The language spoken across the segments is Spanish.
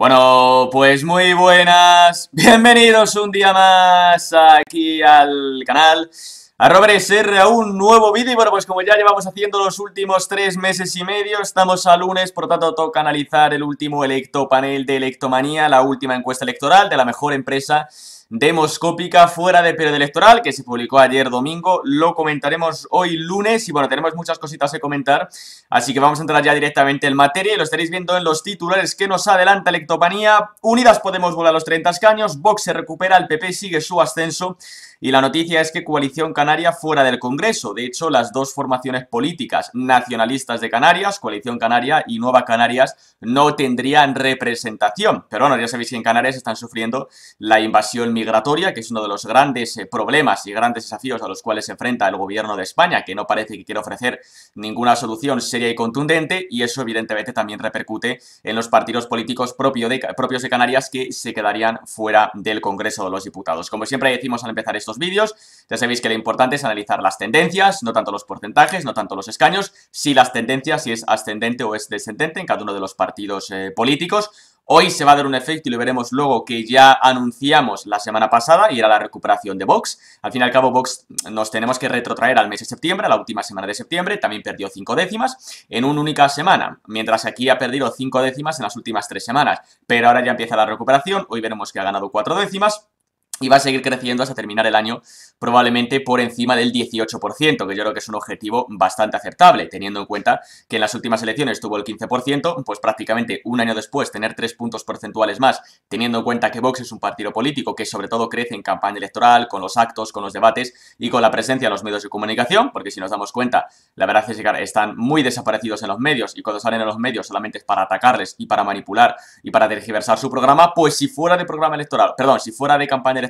Bueno, pues muy buenas, bienvenidos un día más aquí al canal, a Robert SR, a un nuevo vídeo, y bueno, pues como ya llevamos haciendo los últimos tres meses y medio, estamos a lunes, por tanto toca analizar el último electopanel de Electomanía, la última encuesta electoral de la mejor empresa demoscópica fuera de periodo electoral que se publicó ayer domingo. Lo comentaremos hoy lunes y bueno, tenemos muchas cositas que comentar, así que vamos a entrar ya directamente en materia y lo estaréis viendo en los titulares que nos adelanta Electopanía. Unidas Podemos volar los 30 escaños, Vox se recupera, el PP sigue su ascenso y la noticia es que Coalición Canaria fuera del Congreso. De hecho, las dos formaciones políticas nacionalistas de Canarias, Coalición Canaria y Nueva Canarias, no tendrían representación. Pero bueno, ya sabéis que en Canarias están sufriendo la invasión migratoria, que es uno de los grandes eh, problemas y grandes desafíos a los cuales se enfrenta el gobierno de España, que no parece que quiera ofrecer ninguna solución seria y contundente, y eso evidentemente también repercute en los partidos políticos propios de Canarias que se quedarían fuera del Congreso de los Diputados. Como siempre decimos al empezar estos vídeos, ya sabéis que lo importante es analizar las tendencias, no tanto los porcentajes, no tanto los escaños, si las tendencias, si es ascendente o es descendente en cada uno de los partidos eh, políticos, Hoy se va a dar un efecto y lo veremos luego que ya anunciamos la semana pasada y era la recuperación de Vox. Al fin y al cabo Vox mm, nos tenemos que retrotraer al mes de septiembre, a la última semana de septiembre, también perdió 5 décimas en una única semana, mientras aquí ha perdido 5 décimas en las últimas 3 semanas. Pero ahora ya empieza la recuperación, hoy veremos que ha ganado 4 décimas y va a seguir creciendo hasta terminar el año probablemente por encima del 18%, que yo creo que es un objetivo bastante aceptable, teniendo en cuenta que en las últimas elecciones tuvo el 15%, pues prácticamente un año después tener tres puntos porcentuales más, teniendo en cuenta que Vox es un partido político que sobre todo crece en campaña electoral, con los actos, con los debates y con la presencia en los medios de comunicación, porque si nos damos cuenta, la verdad es que están muy desaparecidos en los medios y cuando salen en los medios solamente es para atacarles y para manipular y para tergiversar su programa, pues si fuera de programa electoral, perdón, si fuera de campaña electoral,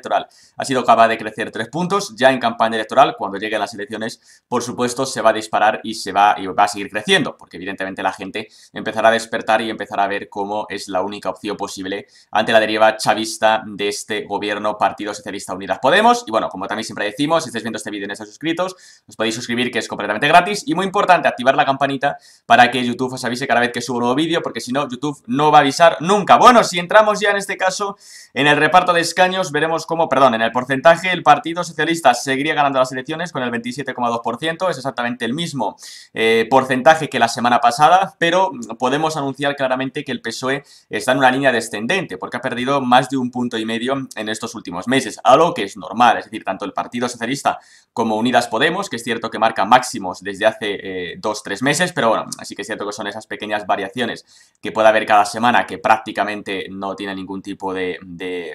ha sido capaz de crecer tres puntos ya en campaña electoral. Cuando lleguen las elecciones, por supuesto, se va a disparar y se va, y va a seguir creciendo, porque evidentemente la gente empezará a despertar y empezará a ver cómo es la única opción posible ante la deriva chavista de este gobierno Partido Socialista Unidas Podemos. Y bueno, como también siempre decimos, si estáis viendo este vídeo y no estáis suscritos, os podéis suscribir, que es completamente gratis. Y muy importante, activar la campanita para que YouTube os avise cada vez que subo un nuevo vídeo, porque si no, YouTube no va a avisar nunca. Bueno, si entramos ya en este caso en el reparto de escaños, veremos como, perdón, en el porcentaje el Partido Socialista seguiría ganando las elecciones con el 27,2%, es exactamente el mismo eh, porcentaje que la semana pasada, pero podemos anunciar claramente que el PSOE está en una línea descendente, porque ha perdido más de un punto y medio en estos últimos meses, algo que es normal, es decir, tanto el Partido Socialista como Unidas Podemos, que es cierto que marca máximos desde hace eh, dos, tres meses, pero bueno, así que es cierto que son esas pequeñas variaciones que puede haber cada semana que prácticamente no tiene ningún tipo de,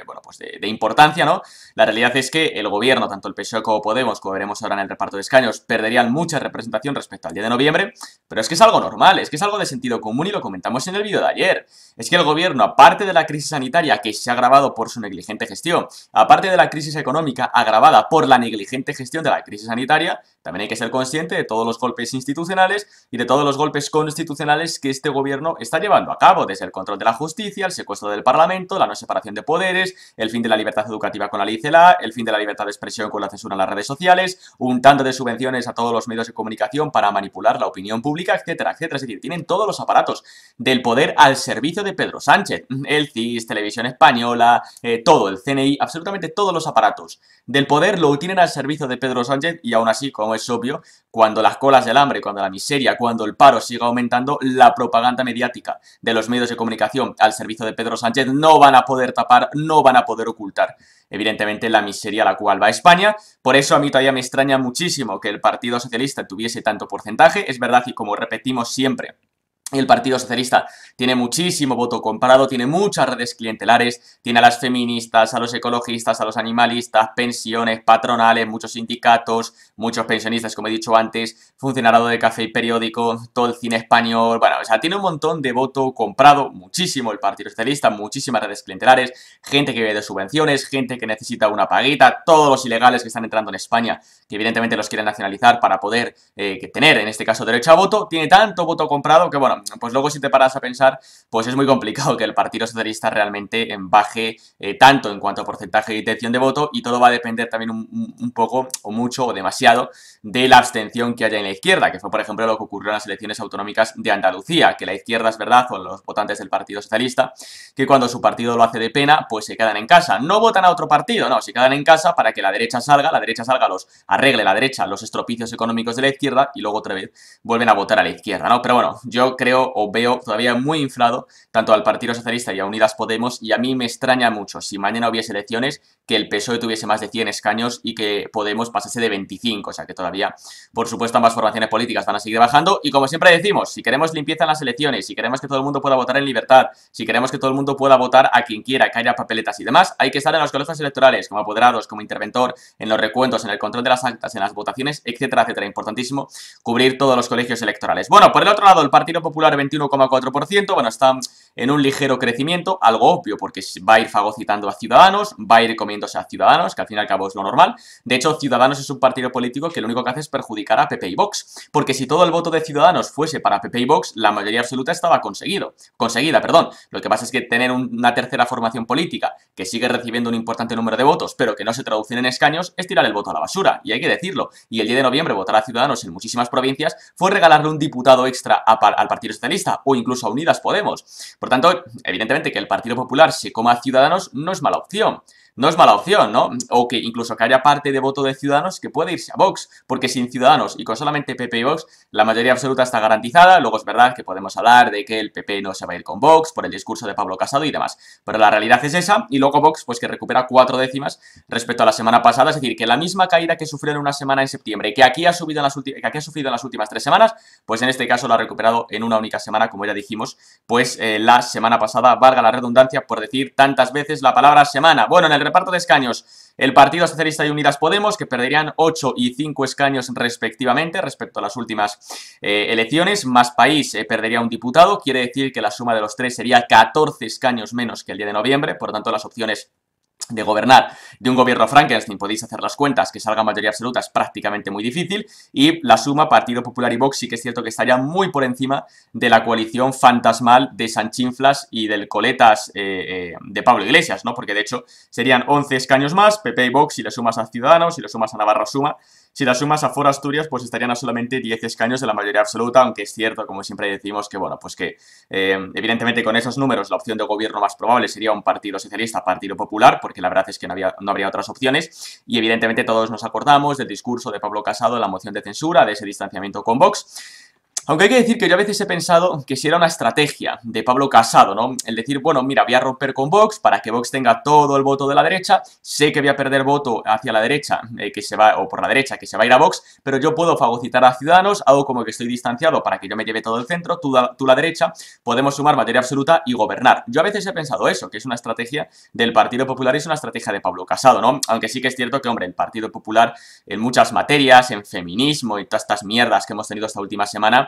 bueno, pues de importancia, la realidad es que el gobierno, tanto el PSOE como Podemos, como veremos ahora en el reparto de escaños, perderían mucha representación respecto al día de noviembre, pero es que es algo normal, es que es algo de sentido común y lo comentamos en el vídeo de ayer. Es que el gobierno, aparte de la crisis sanitaria que se ha agravado por su negligente gestión, aparte de la crisis económica agravada por la negligente gestión de la crisis sanitaria, también hay que ser consciente de todos los golpes institucionales y de todos los golpes constitucionales que este gobierno está llevando a cabo, desde el control de la justicia, el secuestro del Parlamento, la no separación de poderes, el fin de la libertad educativa con la ley el fin de la libertad de expresión con la censura en las redes sociales, un tanto de subvenciones a todos los medios de comunicación para manipular la opinión pública, etcétera, etcétera. Es decir, tienen todos los aparatos del poder al servicio de Pedro Sánchez. El CIS, Televisión Española, eh, todo, el CNI, absolutamente todos los aparatos del poder lo tienen al servicio de Pedro Sánchez y aún así, como es obvio, cuando las colas del hambre, cuando la miseria, cuando el paro siga aumentando, la propaganda mediática de los medios de comunicación al servicio de Pedro Sánchez no van a poder tapar, no van a poder ocultar evidentemente la miseria a la cual va España. Por eso a mí todavía me extraña muchísimo que el Partido Socialista tuviese tanto porcentaje. Es verdad que, como repetimos siempre, el Partido Socialista tiene muchísimo voto comprado, tiene muchas redes clientelares, tiene a las feministas, a los ecologistas, a los animalistas, pensiones, patronales, muchos sindicatos, muchos pensionistas, como he dicho antes, funcionarado de café y periódico, todo el cine español, bueno, o sea, tiene un montón de voto comprado, muchísimo el Partido Socialista, muchísimas redes clientelares, gente que vive de subvenciones, gente que necesita una paguita, todos los ilegales que están entrando en España, que evidentemente los quieren nacionalizar para poder eh, tener, en este caso, derecho a voto, tiene tanto voto comprado que, bueno, pues luego si te paras a pensar, pues es muy complicado que el Partido Socialista realmente eh, baje eh, tanto en cuanto a porcentaje de detección de voto y todo va a depender también un, poco o mucho o demasiado de la abstención que haya en la izquierda, que fue por ejemplo lo que ocurrió en las elecciones autonómicas de Andalucía, que la izquierda es verdad, o los votantes del Partido Socialista, que cuando su partido lo hace de pena, pues se quedan en casa. No votan a otro partido, no, se quedan en casa para que la derecha salga, la derecha salga, los arregle la derecha los estropicios económicos de la izquierda y luego otra vez vuelven a votar a la izquierda, ¿no? Pero bueno, yo creo creo o veo todavía muy inflado tanto al Partido Socialista y a Unidas Podemos y a mí me extraña mucho si mañana hubiese elecciones que el PSOE tuviese más de 100 escaños y que Podemos pasase de 25, o sea que todavía, por supuesto, ambas formaciones políticas van a seguir bajando y como siempre decimos, si queremos limpieza en las elecciones, si queremos que todo el mundo pueda votar en libertad, si queremos que todo el mundo pueda votar a quien quiera, que haya papeletas y demás, hay que estar en los colegios electorales como apoderados, como interventor, en los recuentos, en el control de las actas, en las votaciones, etcétera, etcétera. Importantísimo cubrir todos los colegios electorales. Bueno, por el otro lado, el Partido Popular Popular 21,4%, bueno, están en un ligero crecimiento, algo obvio, porque va a ir fagocitando a Ciudadanos, va a ir comiéndose a Ciudadanos, que al fin y al cabo es lo normal. De hecho, Ciudadanos es un partido político que lo único que hace es perjudicar a PP y Vox, porque si todo el voto de Ciudadanos fuese para PP y Vox, la mayoría absoluta estaba conseguido, conseguida, perdón. Lo que pasa es que tener una tercera formación política que sigue recibiendo un importante número de votos, pero que no se traducen en escaños, es tirar el voto a la basura, y hay que decirlo. Y el día de noviembre votar a Ciudadanos en muchísimas provincias fue regalarle un diputado extra al partido Socialista o incluso a Unidas Podemos. Por tanto, evidentemente que el Partido Popular se coma a Ciudadanos no es mala opción no es mala opción, ¿no? O que incluso que haya parte de voto de Ciudadanos que puede irse a Vox, porque sin Ciudadanos y con solamente PP y Vox, la mayoría absoluta está garantizada, luego es verdad que podemos hablar de que el PP no se va a ir con Vox por el discurso de Pablo Casado y demás, pero la realidad es esa, y luego Vox, pues que recupera cuatro décimas respecto a la semana pasada, es decir, que la misma caída que sufrió en una semana en septiembre, que aquí ha, subido en las que aquí ha sufrido en las últimas tres semanas, pues en este caso lo ha recuperado en una única semana, como ya dijimos, pues eh, la semana pasada, valga la redundancia por decir tantas veces la palabra semana. Bueno, en el reparto de escaños, el Partido Socialista y Unidas Podemos, que perderían 8 y 5 escaños respectivamente respecto a las últimas eh, elecciones. Más País eh, perdería un diputado, quiere decir que la suma de los tres sería 14 escaños menos que el día de noviembre, por lo tanto las opciones de gobernar de un gobierno Frankenstein, podéis hacer las cuentas, que salga mayoría absoluta es prácticamente muy difícil, y la suma Partido Popular y Vox sí que es cierto que estaría muy por encima de la coalición fantasmal de Sanchinflas y del Coletas eh, eh, de Pablo Iglesias, ¿no? Porque de hecho serían 11 escaños más, PP y Vox, si le sumas a Ciudadanos, y le sumas a Navarra Suma, si las sumas a Foro Asturias, pues estarían a solamente 10 escaños de la mayoría absoluta, aunque es cierto, como siempre decimos, que bueno, pues que eh, evidentemente con esos números la opción de gobierno más probable sería un partido socialista, partido popular, porque la verdad es que no, había, no habría otras opciones. Y evidentemente todos nos acordamos del discurso de Pablo Casado, la moción de censura, de ese distanciamiento con Vox. Aunque hay que decir que yo a veces he pensado que si era una estrategia de Pablo Casado, ¿no? El decir, bueno, mira, voy a romper con Vox para que Vox tenga todo el voto de la derecha, sé que voy a perder voto hacia la derecha, eh, que se va, o por la derecha, que se va a ir a Vox, pero yo puedo fagocitar a Ciudadanos, hago como que estoy distanciado para que yo me lleve todo el centro, tú, tú la derecha, podemos sumar materia absoluta y gobernar. Yo a veces he pensado eso, que es una estrategia del Partido Popular y es una estrategia de Pablo Casado, ¿no? Aunque sí que es cierto que, hombre, el Partido Popular en muchas materias, en feminismo y todas estas mierdas que hemos tenido esta última semana,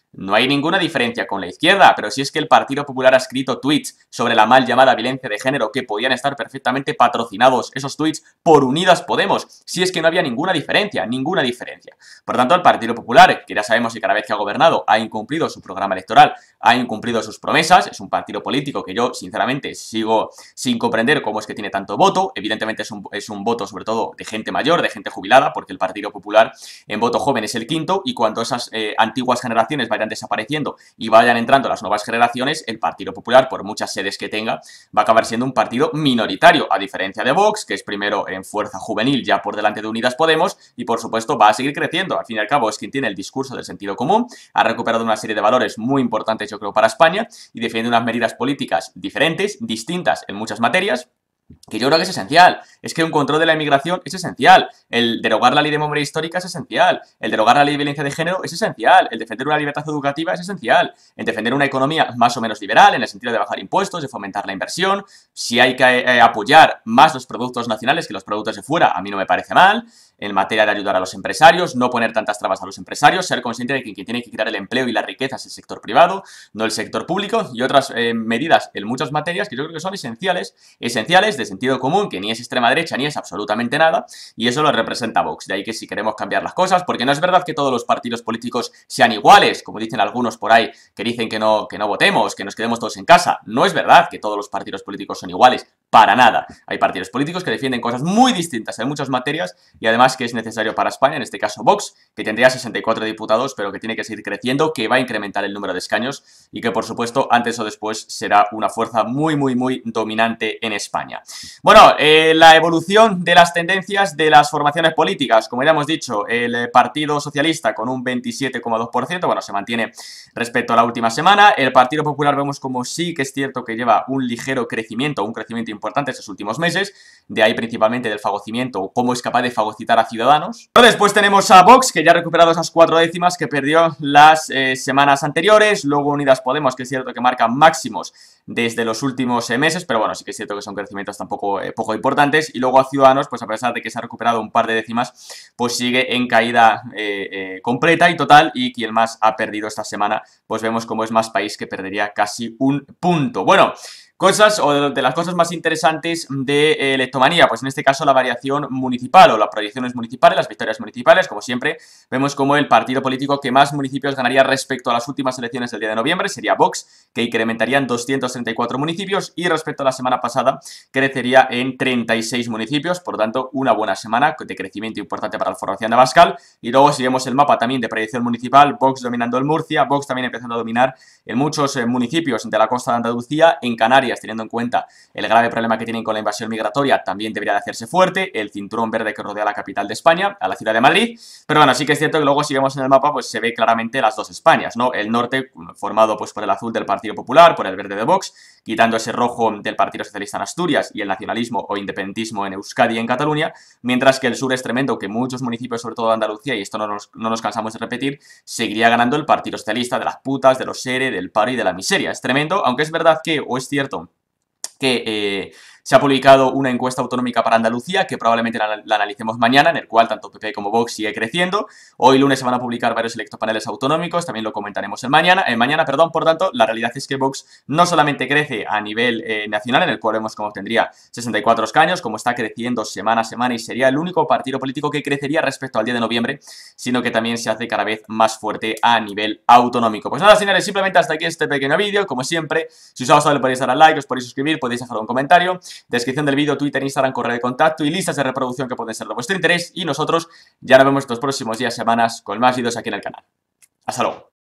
No hay ninguna diferencia con la izquierda, pero si es que el Partido Popular ha escrito tweets sobre la mal llamada violencia de género que podían estar perfectamente patrocinados esos tweets por Unidas Podemos, si es que no había ninguna diferencia, ninguna diferencia. Por tanto, el Partido Popular, que ya sabemos que cada vez que ha gobernado ha incumplido su programa electoral, ha incumplido sus promesas, es un partido político que yo sinceramente sigo sin comprender cómo es que tiene tanto voto, evidentemente es un, voto sobre todo de gente mayor, de gente jubilada, porque el Partido Popular en voto joven es el quinto y cuando esas eh, antiguas generaciones van desapareciendo y vayan entrando las nuevas generaciones, el Partido Popular, por muchas sedes que tenga, va a acabar siendo un partido minoritario, a diferencia de Vox, que es primero en fuerza juvenil ya por delante de Unidas Podemos y por supuesto va a seguir creciendo. Al fin y al cabo es quien tiene el discurso del sentido común, ha recuperado una serie de valores muy importantes yo creo para España y defiende unas medidas políticas diferentes, distintas en muchas materias que yo creo que es esencial. Es que un control de la inmigración es esencial. El derogar la ley de memoria histórica es esencial. El derogar la ley de violencia de género es esencial. El defender una libertad educativa es esencial. El defender una economía más o menos liberal, en el sentido de bajar impuestos, de fomentar la inversión. Si hay que eh, apoyar más los productos nacionales que los productos de fuera, a mí no me parece mal en materia de ayudar a los empresarios, no poner tantas trabas a los empresarios, ser consciente de que quien tiene que crear el empleo y la riqueza es el sector privado, no el sector público y otras eh, medidas en muchas materias que yo creo que son esenciales, esenciales de sentido común, que ni es extrema derecha ni es absolutamente nada, y eso lo representa Vox. De ahí que si queremos cambiar las cosas, porque no es verdad que todos los partidos políticos sean iguales, como dicen algunos por ahí que dicen que no, que no votemos, que nos quedemos todos en casa. No es verdad que todos los partidos políticos son iguales, para nada. Hay partidos políticos que defienden cosas muy distintas en muchas materias y además que es necesario para España, en este caso Vox, que tendría 64 diputados, pero que tiene que seguir creciendo, que va a incrementar el número de escaños y que por supuesto antes o después será una fuerza muy, muy, muy dominante en España. Bueno, eh, la evolución de las tendencias de las formaciones políticas, como ya hemos dicho, el Partido Socialista con un 27,2%, bueno, se mantiene respecto a la última semana, el Partido Popular vemos como sí que es cierto que lleva un ligero crecimiento, un crecimiento importante importantes estos últimos meses, de ahí principalmente del fagocimiento, cómo es capaz de fagocitar a ciudadanos. después tenemos a Vox, que ya ha recuperado esas cuatro décimas que perdió las eh, semanas anteriores, luego Unidas Podemos, que es cierto que marca máximos desde los últimos eh, meses, pero bueno, sí que es cierto que son crecimientos tampoco eh, poco importantes, y luego a Ciudadanos, pues a pesar de que se ha recuperado un par de décimas, pues sigue en caída completa y total, y quien más ha perdido esta semana, pues vemos cómo es más país que perdería casi un punto. Bueno, cosas o de las cosas más interesantes de electomanía, eh, pues en este caso la variación municipal o las proyecciones municipales, las victorias municipales, como siempre, vemos como el partido político que más municipios ganaría respecto a las últimas elecciones del día de noviembre sería Vox, que incrementaría en 234 municipios y respecto a la semana pasada crecería en 36 municipios, por lo tanto una buena semana de crecimiento importante para la formación de Abascal y luego si vemos el mapa también de proyección municipal, Vox dominando el Murcia, Vox también empezando a dominar en muchos eh, municipios de la costa de Andalucía, en Canarias teniendo en cuenta el grave problema que tienen con la invasión migratoria, también debería de hacerse fuerte, el cinturón verde que rodea la capital de España, a la ciudad de Madrid, pero bueno, sí que es cierto que luego si vemos en el mapa, pues se ve claramente las dos Españas, ¿no? El norte formado pues por el azul del Partido Popular, por el verde de Vox, quitando ese rojo del Partido Socialista en Asturias y el nacionalismo o independentismo en Euskadi y en Cataluña, mientras que el sur es tremendo, que muchos municipios, sobre todo de Andalucía, y esto no nos, no nos cansamos de repetir, seguiría ganando el Partido Socialista de las putas, de los seres, del paro y de la miseria. Es tremendo, aunque es verdad que, o es cierto, que este, eh, se ha publicado una encuesta autonómica para Andalucía, que probablemente la, analicemos mañana, en el cual tanto PP como Vox sigue creciendo. Hoy lunes se van a publicar varios electopaneles autonómicos, también lo comentaremos en mañana. En mañana, perdón, por tanto, la realidad es que Vox no solamente crece a nivel eh, nacional, en el cual vemos cómo tendría 64 escaños, como está creciendo semana a semana y sería el único partido político que crecería respecto al día de noviembre, sino que también se hace cada vez más fuerte a nivel autonómico. Pues nada, señores, simplemente hasta aquí este pequeño vídeo. Como siempre, si os ha gustado le podéis dar al like, os podéis suscribir, podéis dejar un comentario. Descripción del vídeo, Twitter, Instagram, correo de contacto y listas de reproducción que pueden ser de vuestro interés. Y nosotros ya nos vemos estos próximos días, semanas, con más vídeos aquí en el canal. Hasta luego.